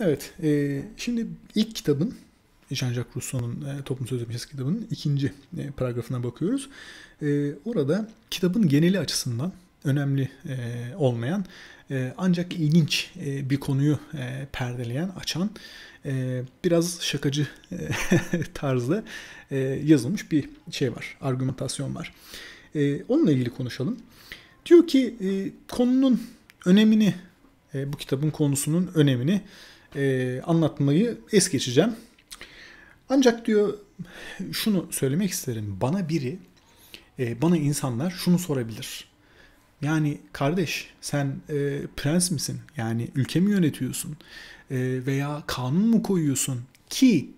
Evet, e, şimdi ilk kitabın Jean-Jacques Rousseau'nun e, Toplum Sözleşmesi kitabının ikinci e, paragrafına bakıyoruz. E, orada kitabın geneli açısından önemli e, olmayan e, ancak ilginç e, bir konuyu e, perdeleyen, açan e, biraz şakacı e, tarzda e, yazılmış bir şey var, argümantasyon var. E, onunla ilgili konuşalım. Diyor ki e, konunun önemini, e, bu kitabın konusunun önemini e, anlatmayı es geçeceğim. Ancak diyor şunu söylemek isterim. Bana biri, e, bana insanlar şunu sorabilir. Yani kardeş sen e, prens misin? Yani ülke mi yönetiyorsun? E, veya kanun mu koyuyorsun? Ki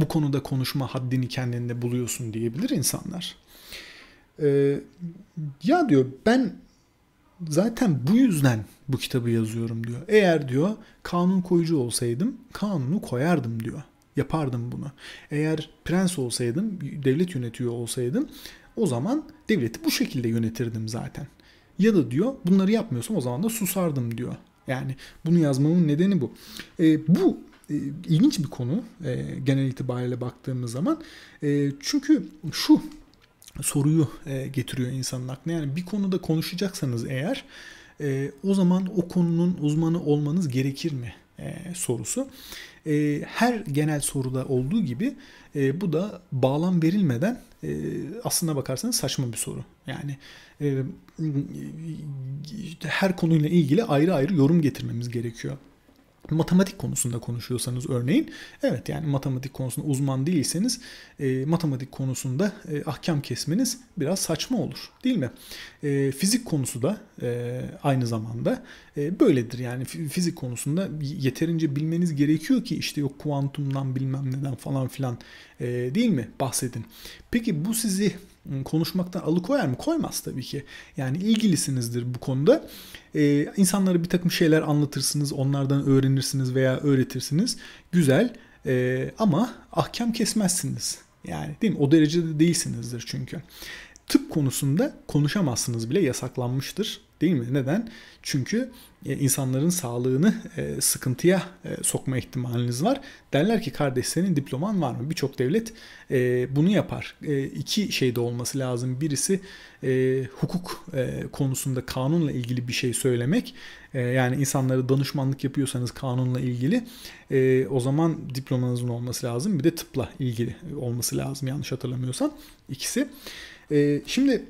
bu konuda konuşma haddini kendinde buluyorsun diyebilir insanlar. E, ya diyor ben zaten bu yüzden bu kitabı yazıyorum diyor. Eğer diyor kanun koyucu olsaydım kanunu koyardım diyor. Yapardım bunu. Eğer prens olsaydım, devlet yönetiyor olsaydım o zaman devleti bu şekilde yönetirdim zaten. Ya da diyor bunları yapmıyorsam o zaman da susardım diyor. Yani bunu yazmamın nedeni bu. E, bu e, ilginç bir konu e, genel itibariyle baktığımız zaman. E, çünkü şu soruyu e, getiriyor insanın aklına. Yani bir konuda konuşacaksanız eğer e, o zaman o konunun uzmanı olmanız gerekir mi e, sorusu. her genel soruda olduğu gibi bu da bağlam verilmeden aslına bakarsanız saçma bir soru. Yani her konuyla ilgili ayrı ayrı yorum getirmemiz gerekiyor matematik konusunda konuşuyorsanız örneğin evet yani matematik konusunda uzman değilseniz e, matematik konusunda e, ahkam kesmeniz biraz saçma olur değil mi? E, fizik konusu da e, aynı zamanda e, böyledir yani fizik konusunda yeterince bilmeniz gerekiyor ki işte yok kuantumdan bilmem neden falan filan e, değil mi? Bahsedin. Peki bu sizi ıı, konuşmaktan alıkoyar mı? Koymaz tabii ki. Yani ilgilisinizdir bu konuda. Ee, insanlara bir takım şeyler anlatırsınız, onlardan öğrenirsiniz veya öğretirsiniz. Güzel ee, ama ahkam kesmezsiniz. Yani değil mi? O derecede değilsinizdir çünkü. Tıp konusunda konuşamazsınız bile yasaklanmıştır. Değil mi? Neden? Çünkü e, insanların sağlığını e, sıkıntıya e, sokma ihtimaliniz var. Derler ki kardeş senin diploman var mı? Birçok devlet bunu yapar. İki şey de olması lazım. Birisi hukuk konusunda kanunla ilgili bir şey söylemek. Yani insanlara danışmanlık yapıyorsanız kanunla ilgili o zaman diplomanızın olması lazım. Bir de tıpla ilgili olması lazım yanlış hatırlamıyorsam. ikisi. Şimdi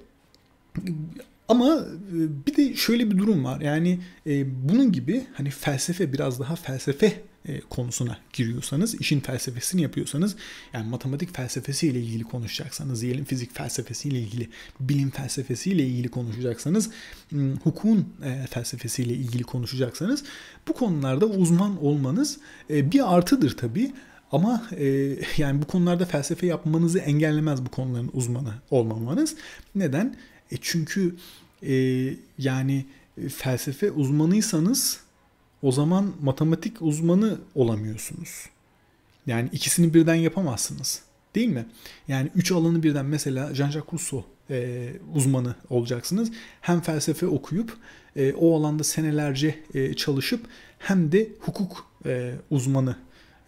ama e, bir de şöyle bir durum var. Yani e, bunun gibi hani felsefe biraz daha felsefe e, konusuna giriyorsanız, işin felsefesini yapıyorsanız, yani matematik felsefesiyle ilgili konuşacaksanız, diyelim fizik felsefesiyle ilgili, bilim felsefesiyle ilgili konuşacaksanız, hukukun felsefesiyle ilgili konuşacaksanız bu konularda uzman olmanız bir artıdır tabii. Ama e, yani bu konularda felsefe yapmanızı engellemez bu konuların uzmanı olmamanız. Neden? E çünkü e, yani e, felsefe uzmanıysanız o zaman matematik uzmanı olamıyorsunuz. Yani ikisini birden yapamazsınız. Değil mi? Yani üç alanı birden mesela Jean-Jacques Rousseau e, uzmanı olacaksınız. Hem felsefe okuyup e, o alanda senelerce e, çalışıp hem de hukuk e, uzmanı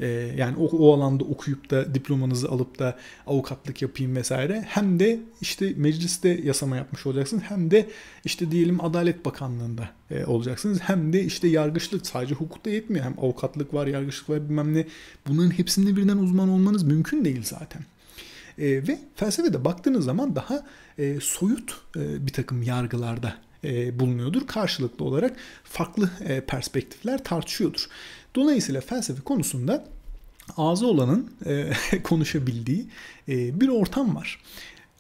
e, yani o, o alanda okuyup da diplomanızı alıp da avukatlık yapayım vesaire hem de işte mecliste yasama yapmış olacaksınız hem de işte diyelim Adalet Bakanlığı'nda e, olacaksınız hem de işte yargıçlık sadece hukukta yetmiyor hem avukatlık var yargıçlık var bilmem ne bunların hepsinde birden uzman olmanız mümkün değil zaten. E, ve felsefede baktığınız zaman daha e, soyut e, bir takım yargılarda e, bulunuyordur. Karşılıklı olarak farklı e, perspektifler tartışıyordur. Dolayısıyla felsefe konusunda ağzı olanın e, konuşabildiği bir ortam var.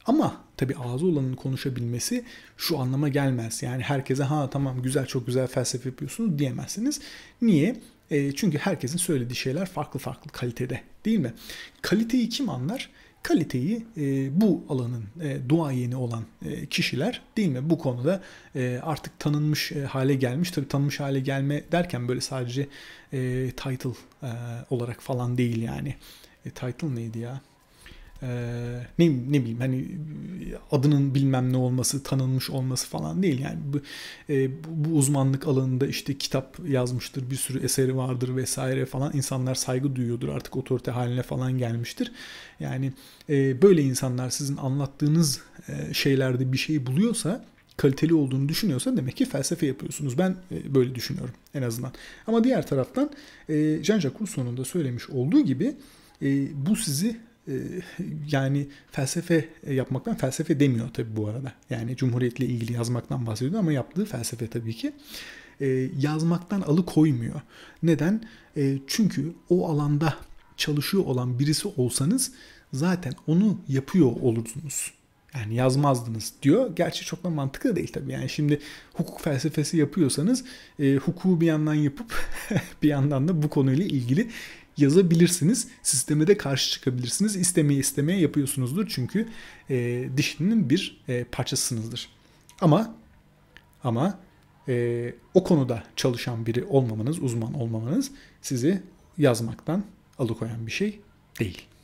Ama tabi ağzı olanın konuşabilmesi şu anlama gelmez. Yani herkese ha tamam güzel çok güzel felsefe yapıyorsunuz diyemezsiniz. Niye? E, çünkü herkesin söylediği şeyler farklı farklı kalitede değil mi? Kaliteyi kim anlar? kaliteyi e, bu alanın e, duayeni olan e, kişiler değil mi? Bu konuda e, artık tanınmış e, hale gelmiş. Tabii tanınmış hale gelme derken böyle sadece e, title e, olarak falan değil yani. E, title neydi ya? e, ne, ne bileyim hani adının bilmem ne olması, tanınmış olması falan değil. Yani bu, e, bu uzmanlık alanında işte kitap yazmıştır, bir sürü eseri vardır vesaire falan insanlar saygı duyuyordur artık otorite haline falan gelmiştir. Yani e, böyle insanlar sizin anlattığınız e, şeylerde bir şey buluyorsa kaliteli olduğunu düşünüyorsa demek ki felsefe yapıyorsunuz. Ben e, böyle düşünüyorum en azından. Ama diğer taraftan e, Jean-Jacques Rousseau'nun da söylemiş olduğu gibi e, bu sizi ee, yani felsefe e, yapmaktan felsefe demiyor tabii bu arada. Yani Cumhuriyet'le ilgili yazmaktan bahsediyor ama yaptığı felsefe tabii ki ee, yazmaktan alıkoymuyor. Neden? Ee, çünkü o alanda çalışıyor olan birisi olsanız zaten onu yapıyor olurdunuz. Yani yazmazdınız diyor. Gerçi çok da mantıklı değil tabii. Yani şimdi hukuk felsefesi yapıyorsanız e, hukuku bir yandan yapıp bir yandan da bu konuyla ilgili yazabilirsiniz. Sisteme de karşı çıkabilirsiniz. İstemeye istemeye yapıyorsunuzdur. Çünkü e, dişlinin bir e, parçasısınızdır. Ama ama e, o konuda çalışan biri olmamanız, uzman olmamanız sizi yazmaktan alıkoyan bir şey değil.